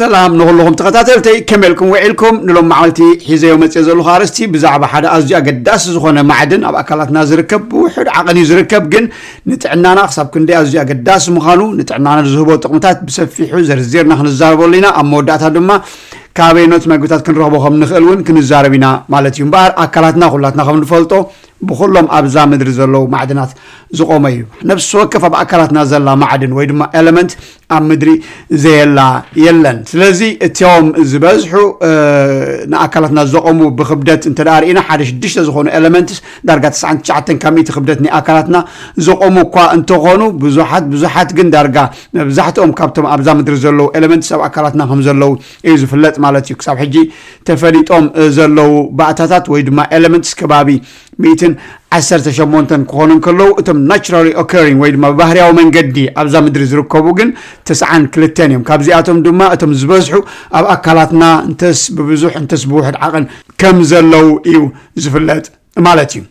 ሰላም ንኩልኩም ተኸታተልተይ ከመልኩም ውዒልኩም ንሎም መዓልቲ ሒዘዮ መፅኦ ዘለኹ ኣርእስቲ ብዛዕባ ሓደ ኣዝዩ ኣገዳሲ ዝኾነ ማዕድን ኣብ ኣካላትና ዝርከብ ብውሕድ ዓቐን እዩ ዝርከብ ግን ንጥዕናና ክሳብ ክንደይ ኣዝዩ ኣገዳሲ ምዃኑ ንጥዕናና ዝህቦ ጥቕምታት ብሰፊሑ ዘርዚርና ክንዛረበሉ ኢና ኣብ መወዳእታ ድማ ካበይኖት መግብታት ክንረኽቦ ከም ንኽእል እውን ክንዛረብ ኢና ማለት እዩ እምበኣር ኣካላትና ኩላትና ከም ንፈልጦ ብኩሎም ኣብዛ ምድሪ ዘለዉ ማዕድናት ዝቆመ እዩ ነብሲ ወከፍ ኣብ ኣካላትና ዘላ ማዕድን ወይ ድማ ኤለመንት ኣብ ምድሪ ዘየላ የለን ስለዚ እትዮም ዝበዝሑ ንኣካላትና ዘቆሙ ብክብደት እንተ ርኢና ሓደ ሽዱሽተ ዝኾኑ ኤለመንትስ ዳርጋ 99 ካብ ሚእቲ ክብደት ንኣካላትና ዘቆሙ እኳ እንተኾኑ ብዙሓት ብዙሓት ግን ዳርጋ መብዛሕትኦም ካብቶም ኣብዛ ምድሪ ዘለዉ ኤለመንትስ ኣብ ኣካላትና ከም ዘለዉ እዩ ዝፍለጥ ማለት እዩ ክሳብ ሕጂ ተፈሊጦም ዘለዉ ባእታታት ወይ ድማ ኤለመንትስ ከባቢ ሚእትን ዓመትን 18 ክኾኑ ከለዉ እቶም ናቸራሊ ኦከሪንግ ወይ ድማ ባህርያዊ መንገዲ ኣብዛ ምድሪ ዝርከቡ ግን 92 እዮም ካብዚኣቶም ድማ እቶም ዝበዝሑ ኣብ ኣካላትና እንተስ ብብዙሕ እንተስ ብውሕድ ዓቕን ከም ዘለው እዩ ዝፍለጥ ማለት እዩ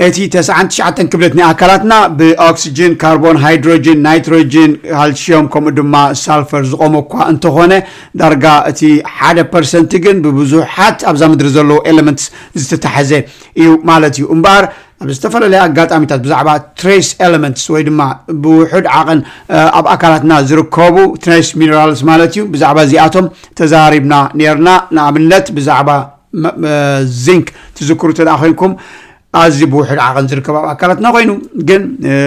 اتی تس انت شعات انکبلت نی آکالات نا با اکسیجن، کربن، هیدروژن، نیتروژن، کلسیوم کمدوما، سلفر زغمو کو انتخونه درگا اتی حد پرسنتیگن به بزوحات ابزام درزلو الیمنت زیت تحزه ایو مالتی امبار ابستفر لی اگات امیتات بزعبا تریس الیمنت سوید ما بوحود عقن اب آکالات نا زرکابو تریس مینرالز مالتیو بزعبا زیاتم تزاریبنا نیرنا نامنلت بزعبا زینک تذکرو تد آخوینکم ኣዝዩ ብውሕድ ዓቐን ዝርከብ ኣብ ኣካላትና ኮይኑ ግን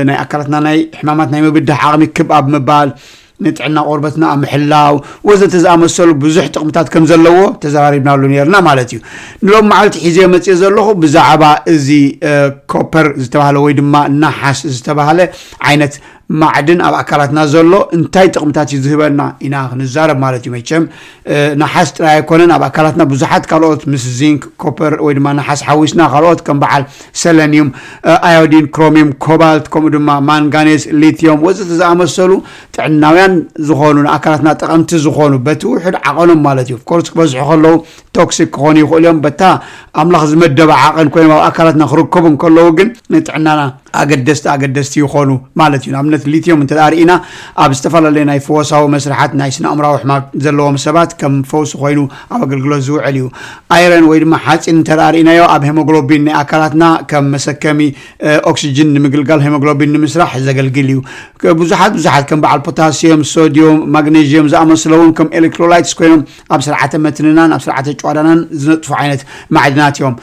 ናይ ኣካላትና ናይ ሕማማት ናይ ምብዳሕ ዓቕሚ ክብ ኣብ ምባል ንጥዕና ቆርበትና ኣብ ምሕላው ወዘተ ዝኣመሰሉ ብዙሕ ጥቕምታት ከም ዘለዎ ተዘራሪብናሉ ነርና ማለት እዩ ንሎም መዓልቲ ሒዘ መፅእ ዘለኹ ብዛዕባ እዚ ኮፐር ዝተባሃለ ወይ ድማ ናሓስ ዝተባሃለ ዓይነት ማዕድን ኣብ ኣካላትና ዘሎ እንታይ ጥቕምታት እዩ ዝህበና ኢና ክንዛረብ ማለት እዩ መቸም ናሓስ ጥራይ ኣይኮነን ኣብ ኣካላትና ብዙሓት ካልኦት ምስ ዚንክ ኮፐር ወይ ድማ ናሓስ ሓዊስና ካልኦት ከም በዓል ሰለኒዩም ኣዮዲን ክሮሚየም ኮባልት ከምኡ ድማ ማንጋኔስ ሊትዮም ወፅቲ ዝኣመሰሉ ጥዕናውያን ዝኾኑ ንኣካላትና ጠቐምቲ ዝኾኑ በቲ ውሕድ ዓቐኖም ማለት እዩ ኮርስ ክበዝሑ ከለዉ ቶክሲክ ክኾኑ ይኽእሉ እዮም በታ ኣምላኽ ዝመደበ ዓቐን ኮይኖም ኣብ ኣካላትና ክርከቡ ከለዉ ግን ንጥዕናና أجدست أجدست يخونو مالتي نعملت ليثيوم انت دار إنا أبستفال اللي ناي فوسهو مسرحات ناي سنا أمرا وحما زلوهم سبات كم فوس خوينو أبقل قلوزو عليو أيران ويد محاس انت دار إنا يو أب هيموغلوبين أكلاتنا كم مسكمي أكسجين مقل قل هيموغلوبين مسرح زقل قليو بزحات بزحات كم بعال بوتاسيوم سوديوم مغنيجيوم زاما سلوون كم إلكترولايت سكوينو أبسرعة متنان أبسرعة جوارانان زنطفو عينت معدنات يوم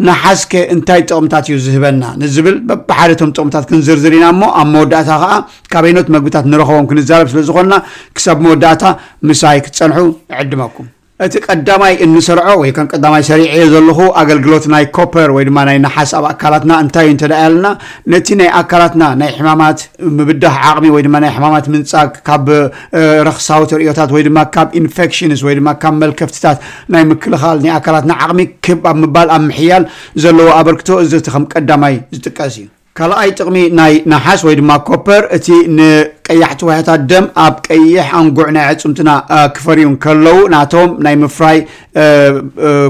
نحاسك انتاي تقوم تاتيو زهبنا نزبل በብሓደ እቶም ጥቕምታት ክንዝርዝር ኢና እሞ ኣብ መወዳእታ ከዓ ካበይኖት መግብታት ንረኸቦም ክንዛረብ ስለ ዝኾንና ክሳብ መወዳእታ ምሳይ ክትፀንሑ ይዕድመኩም እቲ ቀዳማይ እንሰርዖ ወይ ከም ቀዳማይ ሰሪዐ ዘለኹ ኣገልግሎት ናይ ኮፐር ወይ ድማ ናይ ነሓስ ኣብ ኣካላትና እንታይ እዩ እንተደኣ ያለና ነቲ ናይ ኣካላትና ናይ ሕማማት ምብዳህ ዓቕሚ ወይ ድማ ናይ ሕማማት ምንፃግ ካብ ረክሳዊ ተርእዮታት ወይ ድማ ካብ ኢንፌክሽንስ ወይ ድማ ካብ መልከፍትታት ናይ ምክልኻል ናይ ኣካላትና ዓቕሚ ክብ ኣብ ምባል ኣብ ምሕያል ዘለዎ ኣበርክቶ እዚ እቲ ከም ቀዳማይ ዝጥቀስ እዩ ካልኣይ ጥቕሚ ናይ ነሓስ ወይ ድማ ኮፐር እቲ ቀያሕቲ ዋሕታት ደም ኣብ ቀይሕ ኣንጉዕ ናይ ኣዕፅምትና ክፈርዩን ከለዉ ናቶም ናይ ምፍራይ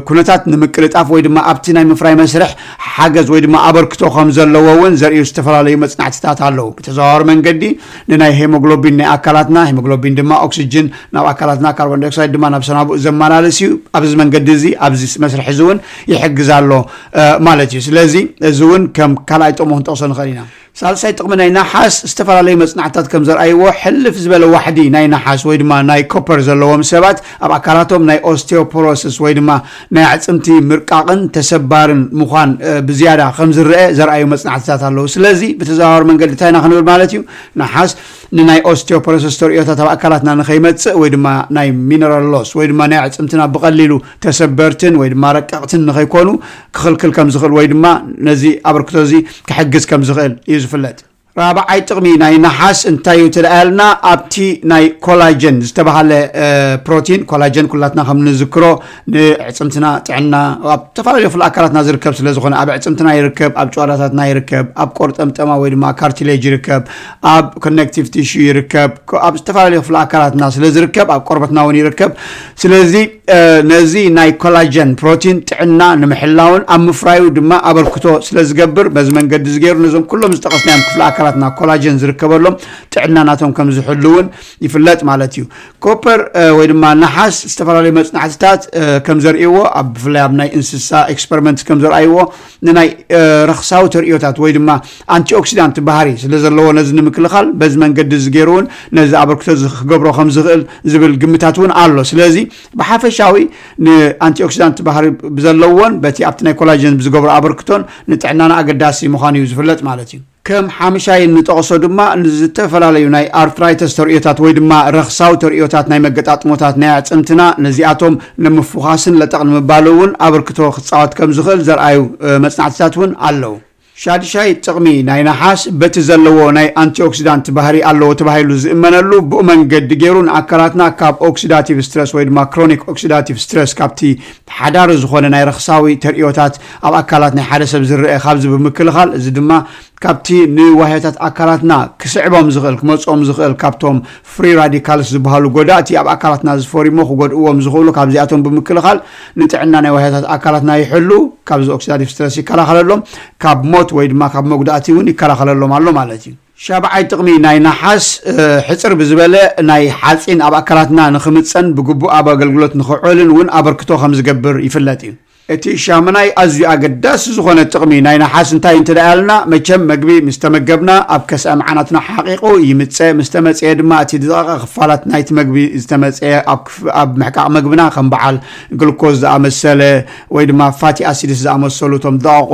ኩነታት ንምቅልጣፍ ወይ ድማ ኣብቲ ናይ ምፍራይ መስርሕ ሓገዝ ወይ ድማ ኣበርክቶ ከም ዘለዎ እውን ዘርእዩ ዝተፈላለዩ መፅናዕትታት ኣለዉ ብተዘዋዋሪ መንገዲ ንናይ ሄሞግሎቢን ናይ ኣካላትና ሄሞግሎቢን ድማ ኦክሲጅን ናብ ኣካላትና ካርቦን ዳይኦክሳይድ ድማ ናብ ሰናብኡ ዘመላለስ እዩ ኣብዚ መንገዲ እዚ ኣብዚ መስርሒ እዚ እውን ይሕግዝ ኣሎ ማለት እዩ ስለዚ እዚ እውን ከም ካልኣይ ጠሞ ክንጠቕሶ ንኽእል ኢና ሳልሳይ ጥቕሚ ናይ ናሓስ ዝተፈላለዩ መፅናዕትታት ከም ዘርኣይዎ ሕልፍ ዝበለ ዋሕዲ ናይ ናሓስ ወይ ድማ ናይ ኮፐር ዘለዎም ሰባት ኣብ ኣካላቶም ናይ ኦስቴዮፖሮስስ ወይ ድማ ናይ ኣፅምቲ ምርቃቕን ተሰባርን ምኳን ብዝያዳ ከም ዝርአ ዘርኣዩ መፅናዕትታት ኣለዉ ስለዚ ብተዘዋወር መንገዲ እንታይ ኢና ክንብል ማለት እዩ ናሓስ ንናይ ኦስቴዮፖሮሲስ ተርእዮታት ኣብ ኣካላትና ንኸይመፅእ ወይ ድማ ናይ ሚነራል ሎስ ወይ ድማ ናይ ኣዕፅምትና ብቐሊሉ ተሰበርትን ወይ ድማ ረቀቕትን ንኸይኮኑ ክኽልክል ከም ዝኽእል ወይ ድማ ነዚ ኣበርክቶ እዚ ክሕግዝ ከም ዝኽእል እዩ ዝፍለጥ رابعي آية تغمي ناي نحاس انتايو تلقالنا ابتي ناي كولاجين هالي اه بروتين كولاجين كلاتنا خم نذكرو نعصمتنا تعنا واب تفالي في الاكارات نازر كب سلازخنا اب عصمتنا يركب اب جواراتنا يركب اب كورت قرطمطما ويد ما كارتليج يركب اب كونكتيف تيشو يركب اب تفالي في الاكارات نازر كب اب كوربتنا ون يركب سلازي ነዚ ናይ ኮላጀን ፕሮቲን ጥዕና ንምሕላውን ኣብ ምፍራዩ ድማ ኣበርክቶ ስለ ዝገብር በዚ መንገዲ እዚ ገይሩ ነዞም ኩሎም ዝጠቐስናዮም ክፍለ ኣካላትና ኮላጀን ዝርከበሎም ጥዕና ናቶም ከም ዝሕሉ እውን ይፍለጥ ማለት እዩ ኮፐር ወይ ድማ ናሓስ ዝተፈላለዩ መፅናዕትታት ከም ዘርእይዎ ኣብ ብፍላይ ኣብ ናይ እንስሳ ኤክስፐሪመንት ከም ዘርኣይዎ ንናይ ረክሳዊ ተርእዮታት ወይ ድማ ኣንቲኦክሲዳንት ባህሪ ስለ ዘለዎ ነዚ ንምክልኻል በዚ መንገዲ እዚ ገይሩ እውን ነዚ ኣበርክቶ ክገብሮ ከም ዝኽእል ዝብል ግምታት እውን ኣሎ ስለዚ ብሓፈሽ ሓፈሻዊ ንኣንቲኦክሲዳንት ባህሪ ብዘለዎን በቲ ኣብቲ ናይ ኮላጅን ብዝገብሮ ኣበርክቶን ንጥዕናና ኣገዳሲ ምዃኑ እዩ ዝፍለጥ ማለት እዩ ከም ሓምሻይ እንጠቕሶ ድማ ንዝተፈላለዩ ናይ ኣርትራይተስ ተርእዮታት ወይ ድማ ረክሳዊ ተርእዮታት ናይ መገጣጥሞታት ናይ ኣፅምትና ነዚኣቶም ንምፉኻስን ለጠቕ ንምባል እውን ኣበርክቶ ክፃወት ከም ዝኽእል ዘርኣዩ መፅናዕትታት እውን ኣለው شادشاي تقمي ناي نحاس بتزلو ناي أنتي أوكسيدانت بحري ألو تبهيلو زمنلو بؤمن قد جيرون أكراتنا كاب أوكسيداتيف ستريس ويد ما كرونيك أوكسيداتيف ستريس كابتي حدار زخون ناي رخصاوي تريوتات أب أكالات ناي حدسب زرئي خابز بمكلخال زدما ካብቲ ንዋህታት ኣካላትና ክስዕቦም ዝኽእል ክመፅኦም ዝኽእል ካብቶም ፍሪ ራዲካልስ ዝበሃሉ ጎዳእቲ ኣብ ኣካላትና ዝፈሪሞ ክጎድእዎም ዝኽእሉ ካብዚኣቶም ብምክልኻል ንጥዕና ናይ ዋህታት ኣካላትና ይሕሉ ካብዚ ኦክሲዳቲቭ ስትረስ ይከላኸለሎም ካብ ሞት ወይ ድማ ካብ መጉዳእቲ እውን ይከላኸለሎም ኣሎ ማለት እዩ ሻብዓይ ጥቕሚ ናይ ናሓስ ሕፅር ብዝበለ ናይ ሓፂን ኣብ ኣካላትና ንክምፀን ብግቡእ ኣብ ኣገልግሎት ንክዕልን እውን ኣበርክቶ ከም ዝገብር ይፍለጥ እዩ እቲ ሻምናይ ኣዝዩ ኣገዳሲ ዝኾነ ጥቕሚ ናይ ናሓስ እንታይ እንትደ ኣለና መቸም መግቢ ምስ ተመገብና ኣብ ከስአ መዓናትና ሓቂቑ ይምፀ ምስ ተመፅየ ድማ እቲ ድቐቐ ክፋላት ናይቲ መግቢ ዝተመፅየ ኣብ ምሕቃቕ መግብና ከም በዓል ግልኮዝ ዝኣመሰለ ወይ ድማ ፋቲ ኣሲድስ ዝኣመሰሉ እቶም ዝደቐቑ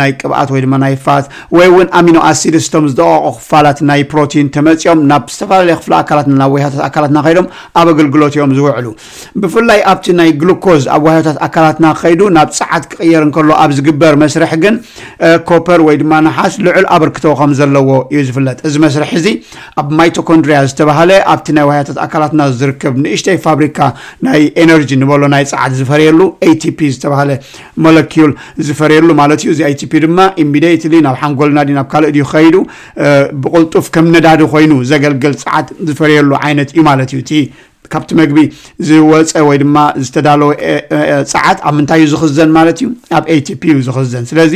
ናይ ቅብኣት ወይ ድማ ናይ ፋት ወይ እውን ኣሚኖ ኣሲድስ እቶም ዝደቐቑ ክፋላት ናይ ፕሮቲን ተመፅኦም ናብ ዝተፈላለየ ክፍለ ኣካላትና ናብ ወህያታት ኣካላትና ከይዶም ኣብ ኣገልግሎት እዮም ዝውዕሉ ብፍላይ ኣብቲ ናይ ግሉኮዝ ኣብ ወህያታት ኣካላትና ከይዱ ናብ ፀዓት ክቅየር እንከሎ ኣብ ዝግበር መስርሕ ግን ኮፐር ወይ ድማ ነሓስ ልዑል ኣበርክቶ ከም ዘለዎ እዩ ዝፍለጥ እዚ መስርሕ እዚ ኣብ ማይቶኮንድሪያ ዝተባሃለ ኣብቲ ናይ ዋህያታት ኣካላትና ዝርከብ ንእሽተይ ፋብሪካ ናይ ኤነርጂ ንበሎ ናይ ፀዓት ዝፈርየሉ ኤቲፒ ዝተባሃለ ሞለኪል ዝፈርየሉ ማለት እዩ እዚ ኤቲፒ ድማ ኢሚድትሊ ናብ ሓንጎልና ድ ናብ ካልእ ድዩ ከይዱ ብቁልጡፍ ከም ነዳዲ ኮይኑ ዘገልግል ፀዓት ዝፈርየሉ ዓይነት እዩ ማለት እዩ እቲ ካብቲ መግቢ ዝወፀ ወይ ድማ ዝተዳለወ ፀዓት ኣብ ምንታይ እዩ ዝኽዘን ማለት እዩ ኣብ ኤቲፒ እዩ ዝኽዘን ስለዚ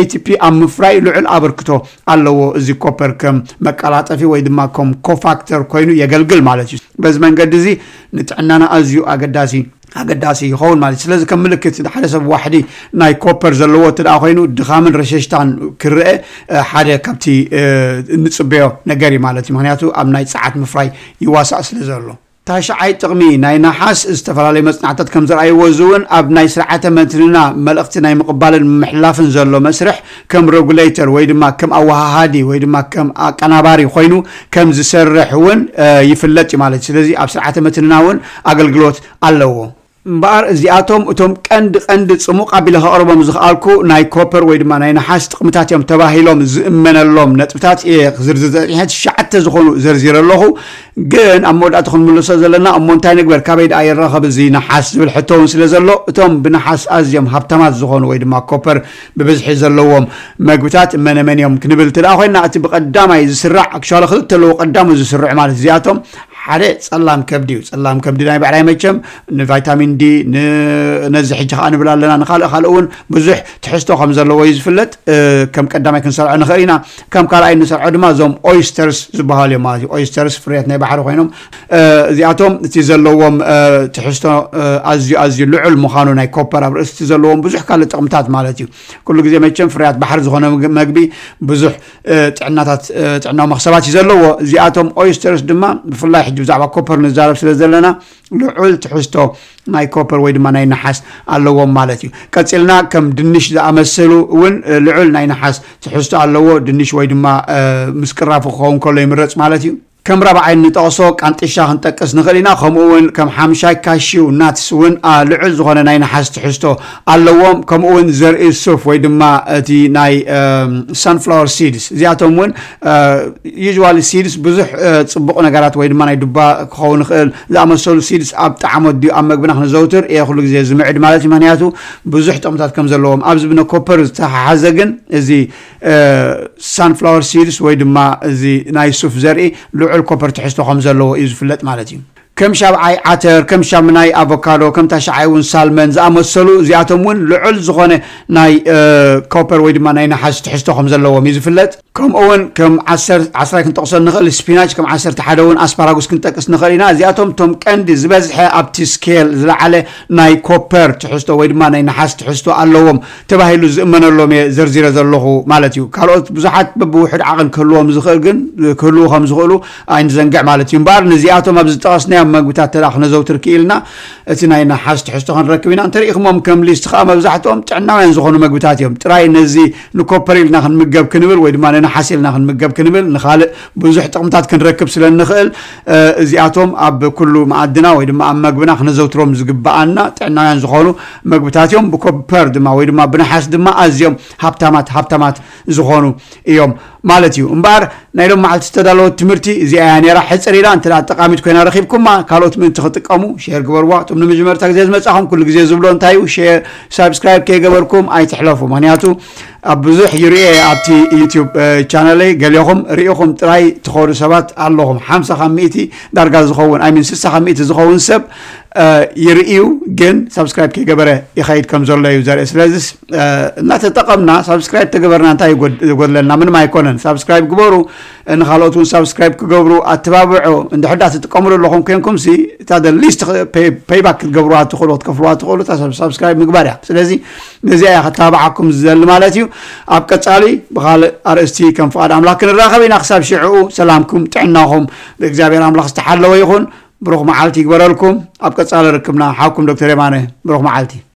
ኤቲፒ ኣብ ምፍራይ ልዑል ኣበርክቶ ኣለዎ እዚ ኮፐር ከም መቀላጠፊ ወይ ድማ ከም ኮፋክተር ኮይኑ የገልግል ማለት እዩ በዚ መንገዲ እዚ ንጥዕናና ኣዝዩ ኣገዳሲ ኣገዳሲ ይኸውን ማለት እዩ ስለዚ ከም ምልክት ሓደ ሰብ ዋሕዲ ናይ ኮፐር ዘለዎ እት ኮይኑ ድኻምን ረሸሽታን ክርአ ሓደ ካብቲ ንፅበዮ ነገር እዩ ማለት እዩ ምክንያቱ ኣብ ናይ ፀዓት ምፍራይ ይዋሳእ ስለ ዘሎ تاشعي تغمي ناي نحاس استفرالي كم زر اي وزوين اب ناي سرعة متننا ملقت ناي مقبال محلاف زلو مسرح كم رغوليتر ويد ما كم اوها هادي ويد ما كم اقناباري خوينو كم زسرح ون يفلت مالت سلزي اب سرعة متننا ون اقل قلوت اللوو እምበኣር እዚኣቶም እቶም ቀንዲ ቀንዲ ፅሙቕ ኣቢለ ከቕርቦም ዝኽኣልኩ ናይ ኮፐር ወይ ድማ ናይ ነሓስ ጥቕምታት እዮም ተባሂሎም ዝእመነሎም ነጥብታት እየ ክዝርዝር ዘፅሐ ትሽዓተ ዝኾኑ ዘርዚር ኣለኹ ግን ኣብ መወዳእቲ ክንምልሶ ዘለና እሞ እንታይ ንግበር ካበይ ድኣ ይረኸብ እዚ ነሓስ ዝብል ሕቶ እውን ስለ ዘሎ እቶም ብነሓስ ኣዝዮም ሃብታማት ዝኾኑ ወይ ድማ ኮፐር ብብዝሒ ዘለዎም መግብታት መነመን እዮም ክንብል ትደኣ ኮይና እቲ ብቐዳማይ ዝስራዕ ክሻሎ ክልተ ኣለዎ ቀዳሙ ዝስርዑ ማለት እዚኣቶም حدا سلام كبدي سلام كبدي ناي بعراي مجم فيتامين دي نزح جهان أنا بلا لنا نخال خالون بزح تحسته خمسة لويز فلت أه كم قدام يكون سرعة نخينا كم قال أي نسرع ما زوم أويسترز زبهالي ما زي أويسترز فريت ناي بحر خينهم زي أتوم تزلوهم أه تحسته أزي أزي لعل مخانو ناي كوبر أبرز تزلوهم بزح كان تقمتات مالتي كل جزء مجم فريت بحر زخنا مجبي بزح تعناتات تعناهم مخسبات زي أتوم أويسترز دما بفلاح ሕጂ ብዛዕባ ኮፐር ንዛረብ ስለ ዘለና ልዑል ትሕዝቶ ናይ ኮፐር ወይ ድማ ናይ ነሓስ ኣለዎም ማለት እዩ ቀፂልና ከም ድንሽ ዝኣመሰሉ እውን ልዑል ናይ ነሓስ ትሕዝቶ ኣለዎ ድንሽ ወይ ድማ ምስቅራፉ ክኸውን ከሎ ይምረፅ ማለት እዩ كم ربع نتوسوك أنت شاهن تكس نخلينا خمون كم حمشاي كاشيو ناتسون لعز غنا ناين حست حستو اللووم كم ون زر السوف ويدما تي ناي فلاور سيدس زياتهم وين يجوال سيدس بزح تصبق غارات ويدما ناي دبا خوون خيل لا مسول سيدس أب تعمد دي أمك بنحن زوتر إيه خلق زي زمعد مالتي مانياتو بزح تمتات كم زلووم أبز بنا كوبر تحزقن زي فلاور سيدس ويدما زي ناي سوف زرئي لعز ዝውዕል ኮፐር ትሕዝቶ ከም ዘለዎ እዩ ዝፍለጥ ማለት እዩ ከም ሻብዓይ ዓተር ከም ሻምናይ ኣቮካዶ ከምታ ሸዓይ እውን ሳልመን ዝኣመሰሉ እዚኣቶም እውን ልዑል ዝኾነ ናይ ኮፐር ወይ ድማ ናይ ናሓስ ትሕዝቶ ከም ዘለዎም እዩ ዝፍለጥ ከምኡ እውን ከም ዓስራይ ክንጠቕሶ ንኽእል ስፒናች ከም ዓሰርተ ሓደ እውን ኣስፓራጉስ ክንጠቅስ ንኽእል ኢና እዚኣቶም እቶም ቀንዲ ዝበዝሐ ኣብቲ ስኬል ዝለዓለ ናይ ኮፐር ትሕዝቶ ወይ ድማ ናይ ናሓስ ትሕዝቶ ኣለዎም ተባሂሉ ዝእመነሎም እየ ዘርዚረ ዘለኹ ማለት እዩ ካልኦት ብዙሓት በብውሕድ ዓቕን ክህልዎም ዝኽእል ግን ክህልዉ ከም ዝኽእሉ ኣይንዘንግዕ ማለት እዩ እምበር ንዚኣቶም ኣብ ዝጠቐስናዮም مجبتات تلاح نزوت ركيلنا اتناينا حست حستهن ركبينا تريخ ممكن ليست خام بزحتهم تعنا وين زخون مجبتات يوم تراي نزي نكوبريل نحن مجب كنبل ويد ما لنا حسيل نحن مجب كنبل نخال بزح تقمتات كن ركب سل النخل زياتهم عب كله معدنا ويد ما عم مجبنا خن زوت روم زقب عنا تعنا وين زخونه مجبتات يوم بكوبرد ما ويد ما بنحس دم ما أزيم هبتمات هبتمات زخونه يوم مالتيو امبار نايلو معلت تدالو تمرتي زي اني راح حصر الى انت تقاميت كنا رخيبكم ما كالوت من تخطقمو شير غبروا تم نمجمرتا غزي مزاحم كل غزي زبلون تايو شير سبسكرايب كي غبركم اي تحلفو مانياتو ኣብ ብዙሕ ይርአ ኣብቲ ዩትብ ቻነለይ ገሊኹም ርኢኹም ጥራይ ትኸዱ ሰባት ኣለኹም ሓምሳ ካብ ሚእቲ ዳርጋ ዝኸውን ኣይሚን ስሳ ካብ ሚእቲ ዝኸውን ሰብ ይርእዩ ግን ሳብስክራይብ ከይገበረ ይኸይድ ከም ዘሎ እዩ ዘርኢ ስለዚ እናተጠቐምና ሳብስክራይብ ተገበርና እንታይ ይጎድለና ምንም ኣይኮነን ሳብስክራይብ ግበሩ نخالوتون سبسكرايب كجبرو أتبابعو عند حد عاد تكمل لهم كنكم سي تاد الليست باي باي باك كجبرو تدخلوا تكفلوا تدخلوا تسب سبسكرايب مقبرة سلزي نزي أيها تابعكم زل مالتيو أبقى تالي بخال ار اس تي كم فاد عملاق الرقبي نخسر شعو سلامكم تعناهم لإجابة عملاق استحلوا يخون بروح معالتي كبرالكم أبقى تالي ركبنا حاكم دكتور يمانه بروح معالتي